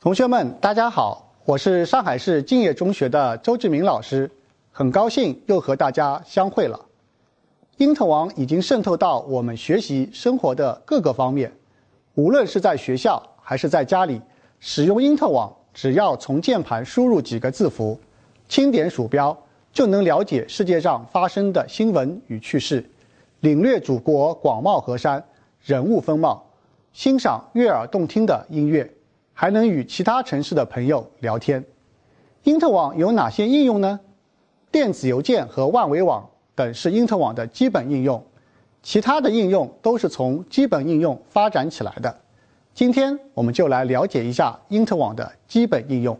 同学们，大家好！我是上海市敬业中学的周志明老师，很高兴又和大家相会了。因特网已经渗透到我们学习生活的各个方面，无论是在学校还是在家里，使用因特网，只要从键盘输入几个字符，轻点鼠标，就能了解世界上发生的新闻与趣事，领略祖国广袤河山、人物风貌，欣赏悦耳动听的音乐。还能与其他城市的朋友聊天。因特网有哪些应用呢？电子邮件和万维网等是因特网的基本应用，其他的应用都是从基本应用发展起来的。今天我们就来了解一下因特网的基本应用。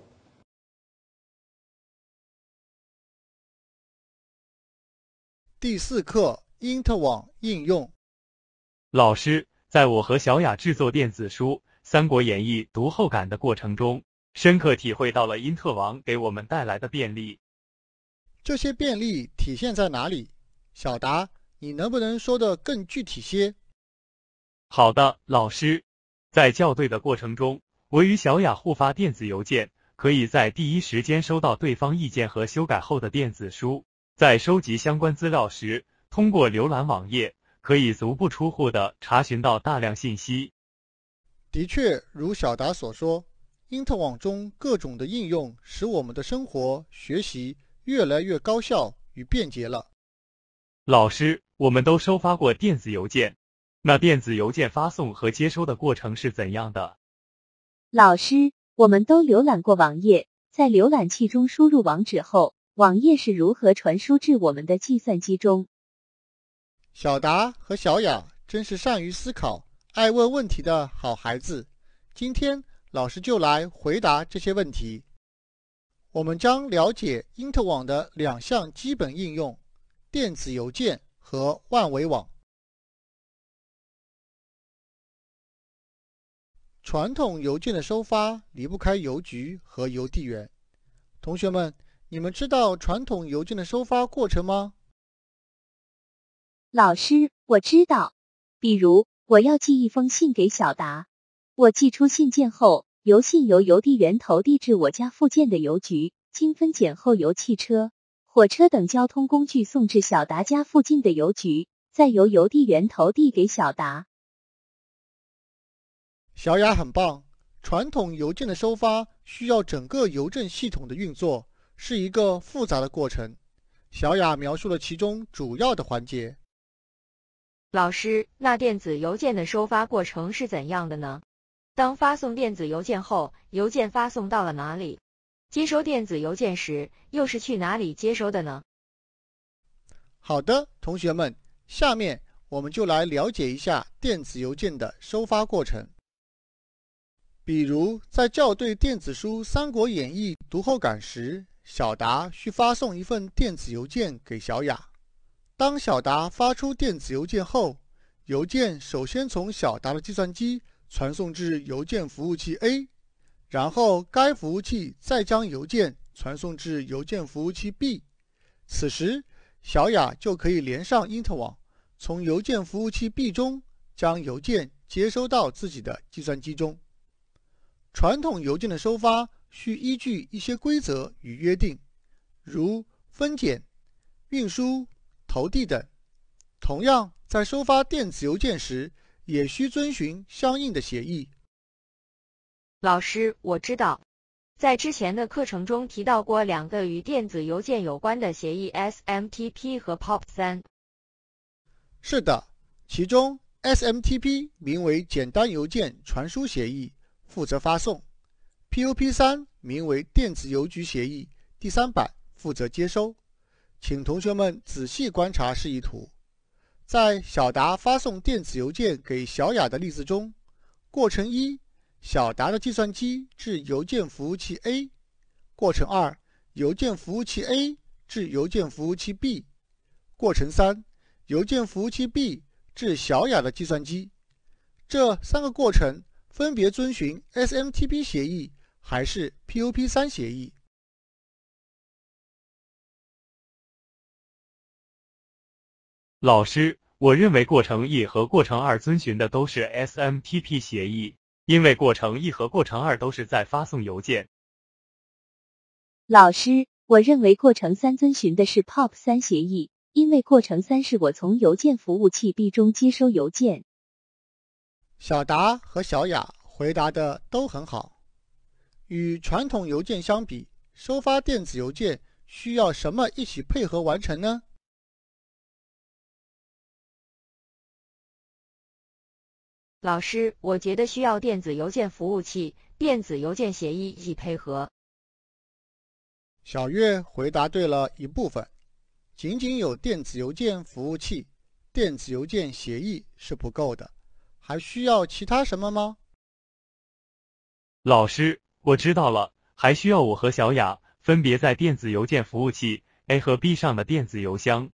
第四课：因特网应用。老师，在我和小雅制作电子书。《三国演义》读后感的过程中，深刻体会到了因特网给我们带来的便利。这些便利体现在哪里？小达，你能不能说的更具体些？好的，老师。在校对的过程中，我与小雅互发电子邮件，可以在第一时间收到对方意见和修改后的电子书。在收集相关资料时，通过浏览网页，可以足不出户的查询到大量信息。的确，如小达所说，因特网中各种的应用使我们的生活、学习越来越高效与便捷了。老师，我们都收发过电子邮件，那电子邮件发送和接收的过程是怎样的？老师，我们都浏览过网页，在浏览器中输入网址后，网页是如何传输至我们的计算机中？小达和小雅真是善于思考。爱问问题的好孩子，今天老师就来回答这些问题。我们将了解因特网的两项基本应用：电子邮件和万维网。传统邮件的收发离不开邮局和邮递员。同学们，你们知道传统邮件的收发过程吗？老师，我知道，比如。我要寄一封信给小达。我寄出信件后，邮信由邮递员投递至我家附近的邮局，经分拣后由汽车、火车等交通工具送至小达家附近的邮局，再由邮递员投递给小达。小雅很棒。传统邮件的收发需要整个邮政系统的运作，是一个复杂的过程。小雅描述了其中主要的环节。老师，那电子邮件的收发过程是怎样的呢？当发送电子邮件后，邮件发送到了哪里？接收电子邮件时，又是去哪里接收的呢？好的，同学们，下面我们就来了解一下电子邮件的收发过程。比如，在校对电子书《三国演义》读后感时，小达需发送一份电子邮件给小雅。当小达发出电子邮件后，邮件首先从小达的计算机传送至邮件服务器 A，然后该服务器再将邮件传送至邮件服务器 B。此时，小雅就可以连上因特网，从邮件服务器 B 中将邮件接收到自己的计算机中。传统邮件的收发需依据一些规则与约定，如分拣、运输。投递等，同样在收发电子邮件时，也需遵循相应的协议。老师，我知道，在之前的课程中提到过两个与电子邮件有关的协议：SMTP 和 POP3。是的，其中 SMTP 名为简单邮件传输协议，负责发送；POP3 名为电子邮局协议第三版，负责接收。请同学们仔细观察示意图，在小达发送电子邮件给小雅的例子中，过程一：小达的计算机至邮件服务器 A；过程二：邮件服务器 A 至邮件服务器 B；过程三：邮件服务器 B 至小雅的计算机。这三个过程分别遵循 SMTP 协议还是 POP3 协议？老师，我认为过程一和过程二遵循的都是 SMTP 协议，因为过程一和过程二都是在发送邮件。老师，我认为过程三遵循的是 POP3 协议，因为过程三是我从邮件服务器 B 中接收邮件。小达和小雅回答的都很好。与传统邮件相比，收发电子邮件需要什么一起配合完成呢？老师，我觉得需要电子邮件服务器、电子邮件协议以配合。小月回答对了一部分，仅仅有电子邮件服务器、电子邮件协议是不够的，还需要其他什么吗？老师，我知道了，还需要我和小雅分别在电子邮件服务器 A 和 B 上的电子邮箱。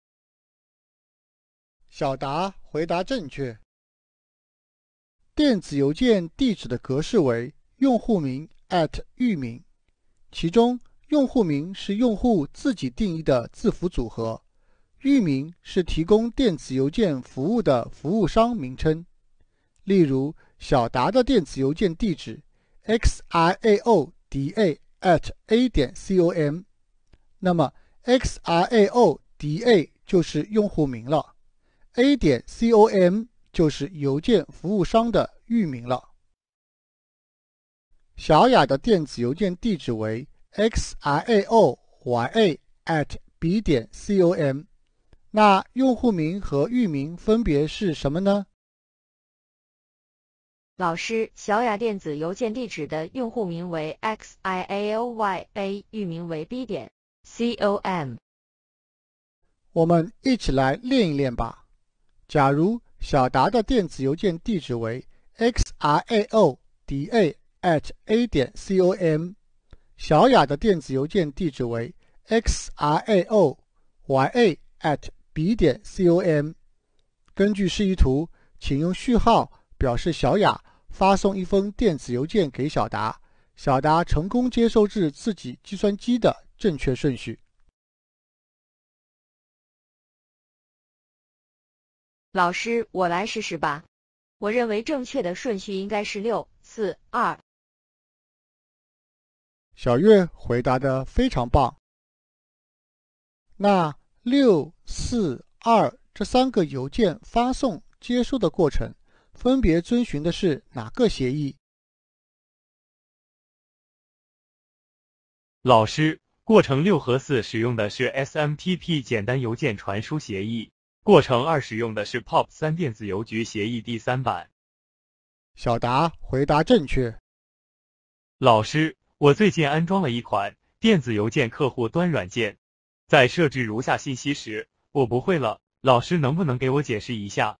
小达回答正确。电子邮件地址的格式为用户名域名，其中用户名是用户自己定义的字符组合，域名是提供电子邮件服务的服务商名称。例如，小达的电子邮件地址 xiao da at a 点 com，那么 xiao da 就是用户名了，a 点 com。就是邮件服务商的域名了。小雅的电子邮件地址为 xiaoya@b.com，at 点那用户名和域名分别是什么呢？老师，小雅电子邮件地址的用户名为 xiaoya，域名为 b.com 点。我们一起来练一练吧。假如小达的电子邮件地址为 xrao da at a 点 com，小雅的电子邮件地址为 xrao ya at b 点 com。根据示意图，请用序号表示小雅发送一封电子邮件给小达，小达成功接收至自己计算机的正确顺序。老师，我来试试吧。我认为正确的顺序应该是六、四、二。小月回答的非常棒。那六、四、二这三个邮件发送、接收的过程，分别遵循的是哪个协议？老师，过程六和四使用的是 SMTP 简单邮件传输协议。过程二使用的是 POP3 电子邮局协议第三版。小答，回答正确。老师，我最近安装了一款电子邮件客户端软件，在设置如下信息时，我不会了。老师，能不能给我解释一下？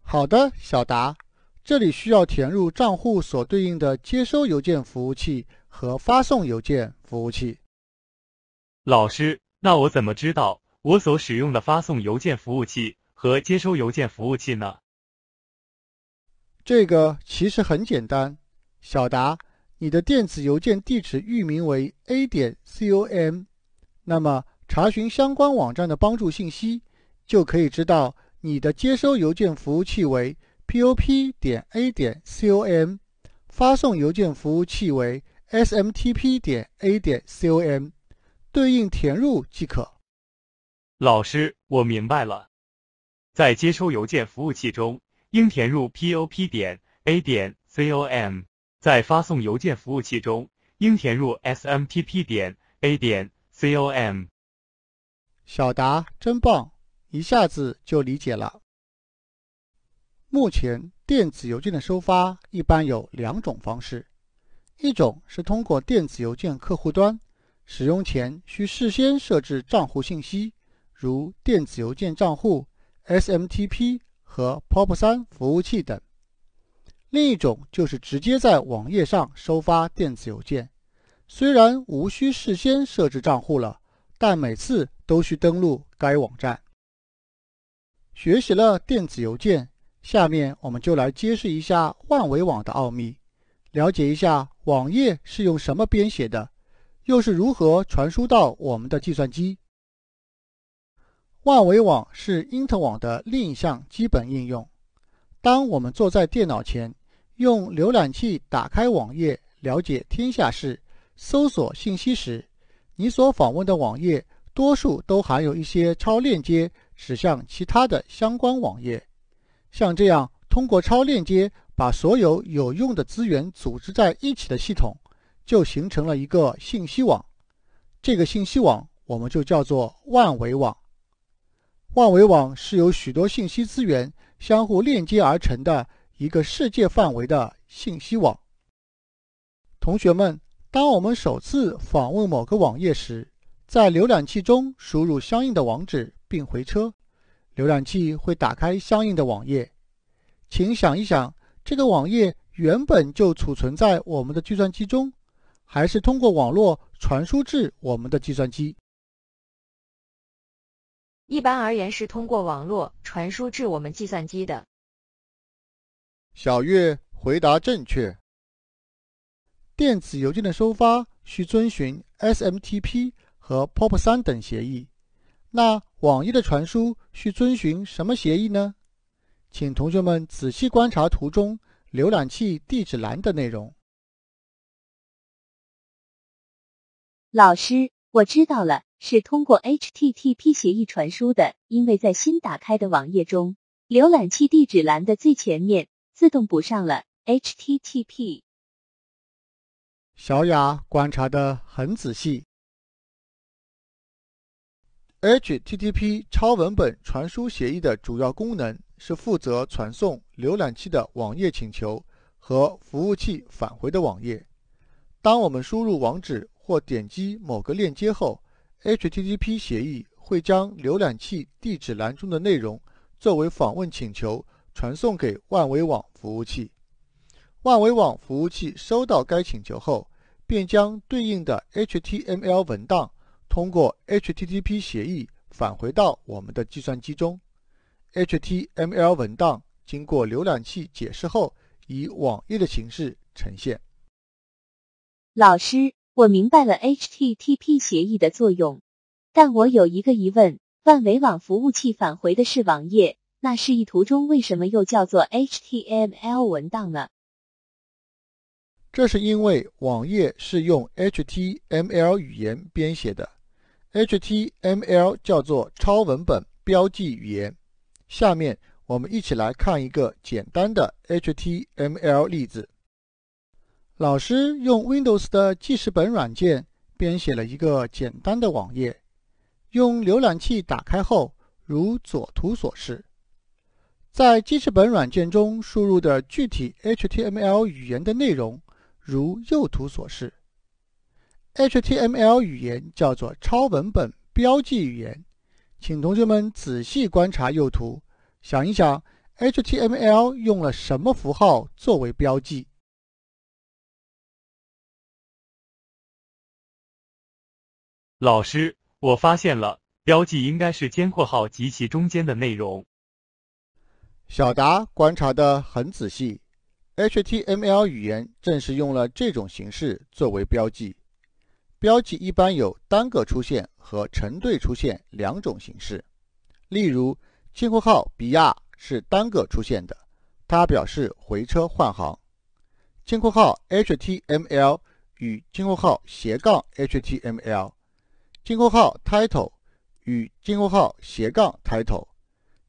好的，小达，这里需要填入账户所对应的接收邮件服务器和发送邮件服务器。老师，那我怎么知道？我所使用的发送邮件服务器和接收邮件服务器呢？这个其实很简单，小达，你的电子邮件地址域名为 a 点 com，那么查询相关网站的帮助信息，就可以知道你的接收邮件服务器为 pop 点 a 点 com，发送邮件服务器为 smtp 点 a 点 com，对应填入即可。老师，我明白了。在接收邮件服务器中，应填入 pop 点 a 点 com；在发送邮件服务器中，应填入 smtp 点 a 点 com。小达真棒，一下子就理解了。目前，电子邮件的收发一般有两种方式，一种是通过电子邮件客户端，使用前需事先设置账户信息。如电子邮件账户、SMTP 和 POP3 服务器等。另一种就是直接在网页上收发电子邮件，虽然无需事先设置账户了，但每次都需登录该网站。学习了电子邮件，下面我们就来揭示一下万维网的奥秘，了解一下网页是用什么编写的，又是如何传输到我们的计算机。万维网是因特网的另一项基本应用。当我们坐在电脑前，用浏览器打开网页了解天下事、搜索信息时，你所访问的网页多数都含有一些超链接，指向其他的相关网页。像这样通过超链接把所有有用的资源组织在一起的系统，就形成了一个信息网。这个信息网我们就叫做万维网。万维网是由许多信息资源相互链接而成的一个世界范围的信息网。同学们，当我们首次访问某个网页时，在浏览器中输入相应的网址并回车，浏览器会打开相应的网页。请想一想，这个网页原本就储存在我们的计算机中，还是通过网络传输至我们的计算机？一般而言，是通过网络传输至我们计算机的。小月回答正确。电子邮件的收发需遵循 SMTP 和 POP3 等协议，那网页的传输需遵循什么协议呢？请同学们仔细观察图中浏览器地址栏的内容。老师，我知道了。是通过 HTTP 协议传输的，因为在新打开的网页中，浏览器地址栏的最前面自动补上了 HTTP。小雅观察得很仔细。HTTP 超文本传输协议的主要功能是负责传送浏览器的网页请求和服务器返回的网页。当我们输入网址或点击某个链接后，HTTP 协议会将浏览器地址栏中的内容作为访问请求传送给万维网服务器。万维网服务器收到该请求后，便将对应的 HTML 文档通过 HTTP 协议返回到我们的计算机中。HTML 文档经过浏览器解释后，以网页的形式呈现。老师。我明白了 HTTP 协议的作用，但我有一个疑问：万维网服务器返回的是网页，那示意图中为什么又叫做 HTML 文档呢？这是因为网页是用 HTML 语言编写的，HTML 叫做超文本标记语言。下面我们一起来看一个简单的 HTML 例子。老师用 Windows 的记事本软件编写了一个简单的网页，用浏览器打开后，如左图所示。在记事本软件中输入的具体 HTML 语言的内容，如右图所示。HTML 语言叫做超文本标记语言，请同学们仔细观察右图，想一想 HTML 用了什么符号作为标记？老师，我发现了，标记应该是尖括号及其中间的内容。小达观察得很仔细，HTML 语言正是用了这种形式作为标记。标记一般有单个出现和成对出现两种形式。例如，进括号比亚是单个出现的，它表示回车换行。进括号 HTML 与进括号斜杠。HTML 监括号 title 与监括号斜杠 title，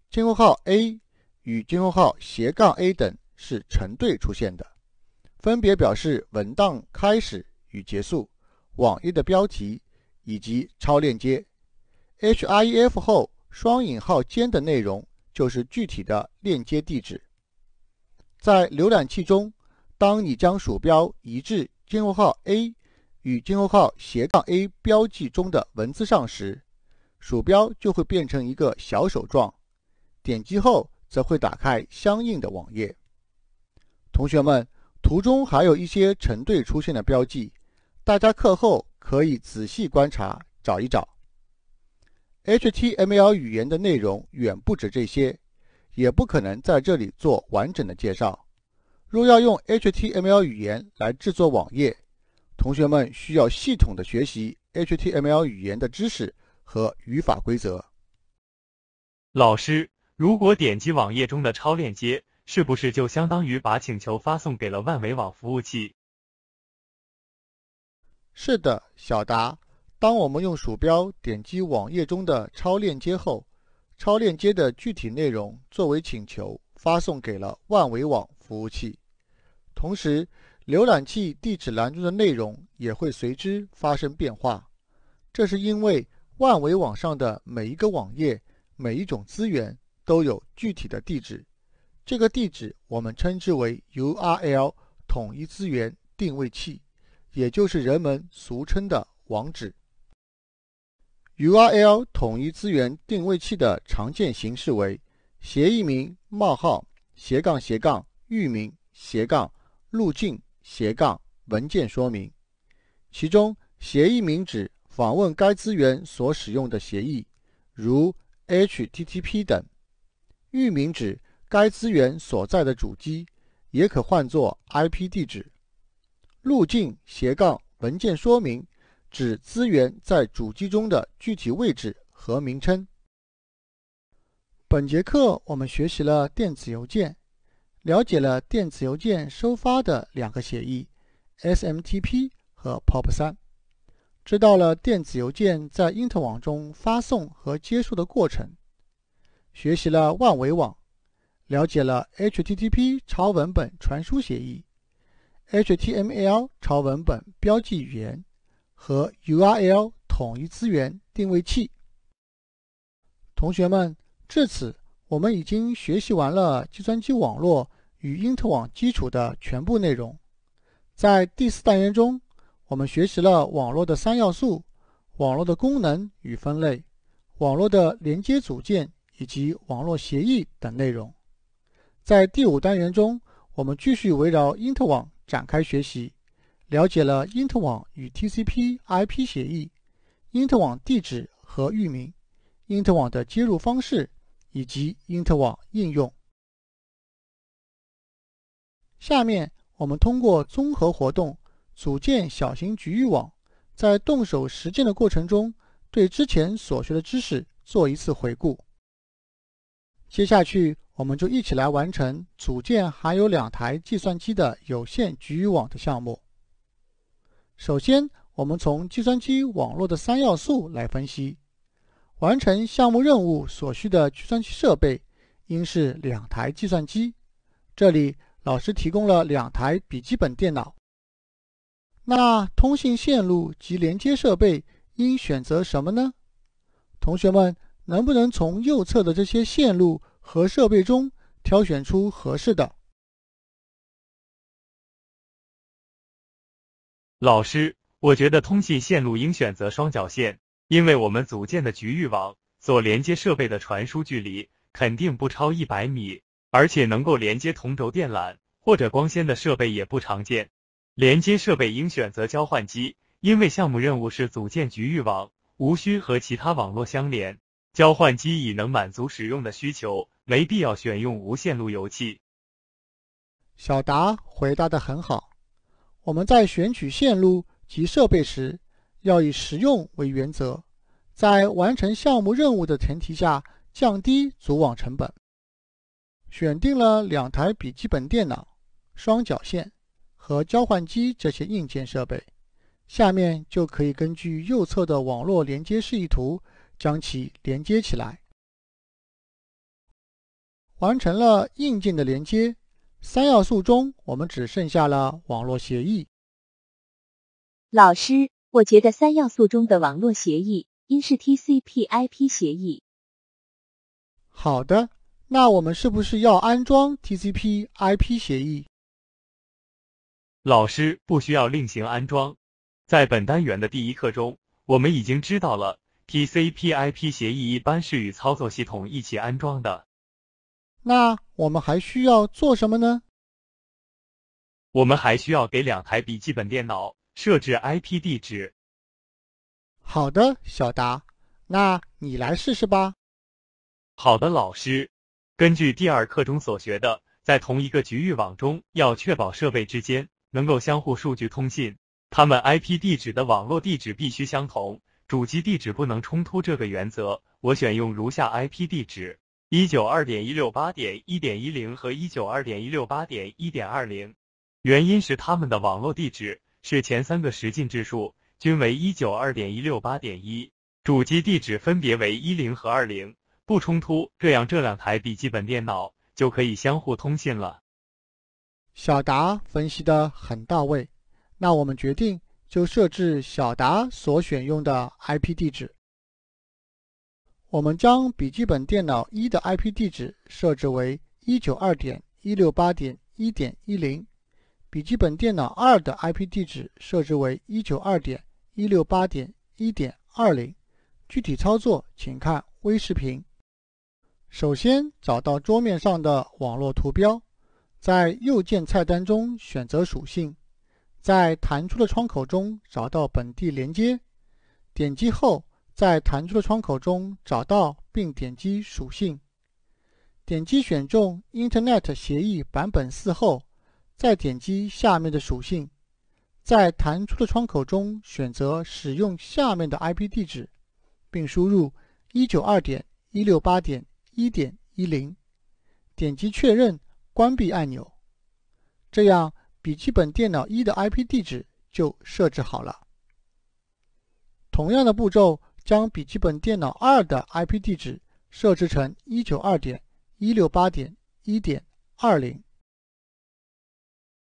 监括号 a 与监括号斜杠 a 等是成对出现的，分别表示文档开始与结束、网页的标题以及超链接。href 后双引号间的内容就是具体的链接地址。在浏览器中，当你将鼠标移至监括号 a。与井号号斜杠 a 标记中的文字上时，鼠标就会变成一个小手状，点击后则会打开相应的网页。同学们，图中还有一些成对出现的标记，大家课后可以仔细观察，找一找。HTML 语言的内容远不止这些，也不可能在这里做完整的介绍。若要用 HTML 语言来制作网页，同学们需要系统的学习 HTML 语言的知识和语法规则。老师，如果点击网页中的超链接，是不是就相当于把请求发送给了万维网服务器？是的，小达。当我们用鼠标点击网页中的超链接后，超链接的具体内容作为请求发送给了万维网服务器，同时。浏览器地址栏中的内容也会随之发生变化，这是因为万维网上的每一个网页、每一种资源都有具体的地址，这个地址我们称之为 URL 统一资源定位器，也就是人们俗称的网址。URL 统一资源定位器的常见形式为：协议名冒号斜杠斜杠域名斜杠路径。斜杠文件说明，其中协议名指访问该资源所使用的协议，如 HTTP 等；域名指该资源所在的主机，也可换作 IP 地址。路径斜杠文件说明指资源在主机中的具体位置和名称。本节课我们学习了电子邮件。了解了电子邮件收发的两个协议，SMTP 和 POP3，知道了电子邮件在因特网中发送和接收的过程，学习了万维网，了解了 HTTP 超文本传输协议，HTML 超文本标记语言和 URL 统一资源定位器。同学们，至此我们已经学习完了计算机网络。与因特网基础的全部内容。在第四单元中，我们学习了网络的三要素、网络的功能与分类、网络的连接组件以及网络协议等内容。在第五单元中，我们继续围绕因特网展开学习，了解了因特网与 TCP/IP 协议、因特网地址和域名、因特网的接入方式以及因特网应用。下面我们通过综合活动组建小型局域网，在动手实践的过程中，对之前所学的知识做一次回顾。接下去，我们就一起来完成组建含有两台计算机的有线局域网的项目。首先，我们从计算机网络的三要素来分析，完成项目任务所需的计算机设备应是两台计算机，这里。老师提供了两台笔记本电脑，那通信线路及连接设备应选择什么呢？同学们，能不能从右侧的这些线路和设备中挑选出合适的？老师，我觉得通信线路应选择双绞线，因为我们组建的局域网所连接设备的传输距离肯定不超一百米。而且能够连接同轴电缆或者光纤的设备也不常见。连接设备应选择交换机，因为项目任务是组建局域网，无需和其他网络相连。交换机已能满足使用的需求，没必要选用无线路由器。小达回答得很好。我们在选取线路及设备时，要以实用为原则，在完成项目任务的前提下，降低组网成本。选定了两台笔记本电脑、双绞线和交换机这些硬件设备，下面就可以根据右侧的网络连接示意图将其连接起来。完成了硬件的连接，三要素中我们只剩下了网络协议。老师，我觉得三要素中的网络协议应是 TCP/IP 协议。好的。那我们是不是要安装 TCP/IP 协议？老师不需要另行安装。在本单元的第一课中，我们已经知道了 TCP/IP 协议一般是与操作系统一起安装的。那我们还需要做什么呢？我们还需要给两台笔记本电脑设置 IP 地址。好的，小达，那你来试试吧。好的，老师。根据第二课中所学的，在同一个局域网中，要确保设备之间能够相互数据通信，他们 IP 地址的网络地址必须相同，主机地址不能冲突。这个原则，我选用如下 IP 地址：一九二点一六八点一点一零和一九二点一六八点一点二零。原因是他们的网络地址是前三个十进制数均为一九二点一六八点一，主机地址分别为一零和二零。不冲突，这样这两台笔记本电脑就可以相互通信了。小达分析的很到位，那我们决定就设置小达所选用的 IP 地址。我们将笔记本电脑一的 IP 地址设置为一九二点一六八点一点一零，笔记本电脑二的 IP 地址设置为一九二点一六八点一点二零。具体操作请看微视频。首先，找到桌面上的网络图标，在右键菜单中选择属性，在弹出的窗口中找到本地连接，点击后，在弹出的窗口中找到并点击属性，点击选中 Internet 协议版本四后，再点击下面的属性，在弹出的窗口中选择使用下面的 IP 地址，并输入 192.168. 一点一零，点击确认关闭按钮，这样笔记本电脑一的 IP 地址就设置好了。同样的步骤，将笔记本电脑二的 IP 地址设置成一九二点一六八点一点二零。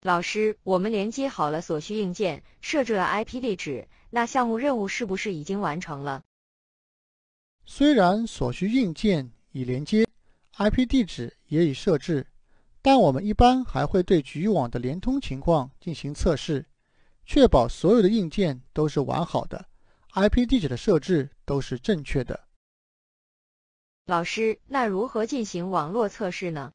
老师，我们连接好了所需硬件，设置了 IP 地址，那项目任务是不是已经完成了？虽然所需硬件。已连接，IP 地址也已设置，但我们一般还会对局域网的连通情况进行测试，确保所有的硬件都是完好的，IP 地址的设置都是正确的。老师，那如何进行网络测试呢？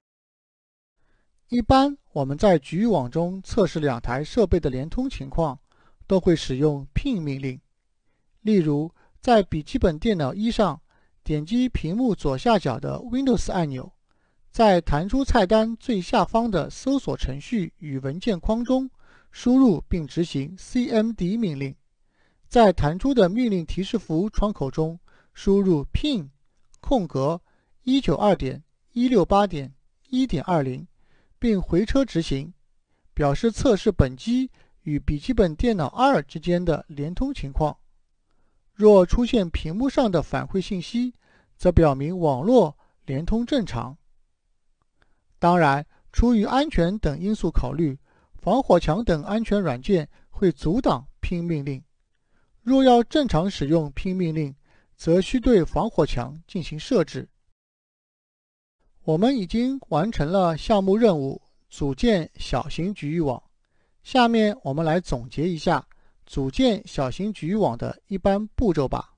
一般我们在局域网中测试两台设备的连通情况，都会使用 ping 命令，例如在笔记本电脑一上。点击屏幕左下角的 Windows 按钮，在弹出菜单最下方的搜索程序与文件框中，输入并执行 CMD 命令，在弹出的命令提示符窗口中输入 p i n 空格192.168.1.20并回车执行，表示测试本机与笔记本电脑二之间的连通情况。若出现屏幕上的反馈信息，则表明网络连通正常。当然，出于安全等因素考虑，防火墙等安全软件会阻挡 Ping 命令。若要正常使用 Ping 命令，则需对防火墙进行设置。我们已经完成了项目任务——组建小型局域网。下面我们来总结一下。组建小型局域网的一般步骤吧。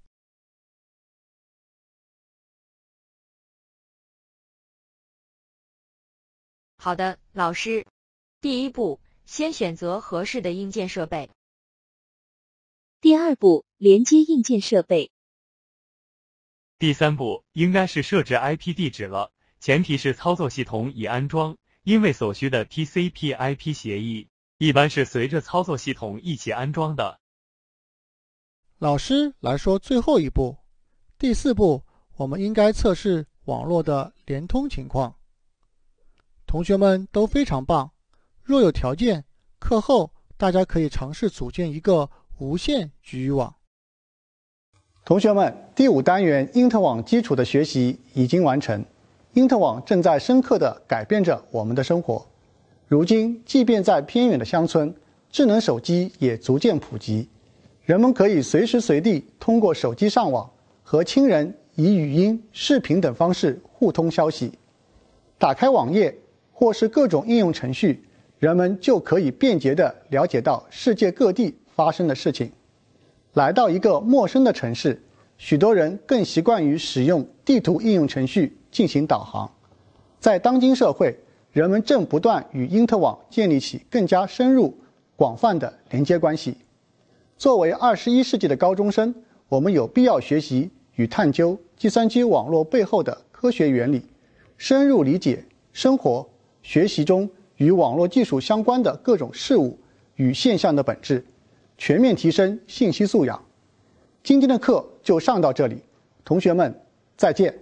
好的，老师。第一步，先选择合适的硬件设备。第二步，连接硬件设备。第三步，应该是设置 IP 地址了。前提是操作系统已安装，因为所需的 TCP/IP 协议。一般是随着操作系统一起安装的。老师来说最后一步，第四步，我们应该测试网络的连通情况。同学们都非常棒，若有条件，课后大家可以尝试组建一个无线局域网。同学们，第五单元因特网基础的学习已经完成，因特网正在深刻的改变着我们的生活。如今，即便在偏远的乡村，智能手机也逐渐普及，人们可以随时随地通过手机上网，和亲人以语音、视频等方式互通消息。打开网页或是各种应用程序，人们就可以便捷地了解到世界各地发生的事情。来到一个陌生的城市，许多人更习惯于使用地图应用程序进行导航。在当今社会。人们正不断与因特网建立起更加深入、广泛的连接关系。作为二十一世纪的高中生，我们有必要学习与探究计算机网络背后的科学原理，深入理解生活、学习中与网络技术相关的各种事物与现象的本质，全面提升信息素养。今天的课就上到这里，同学们再见。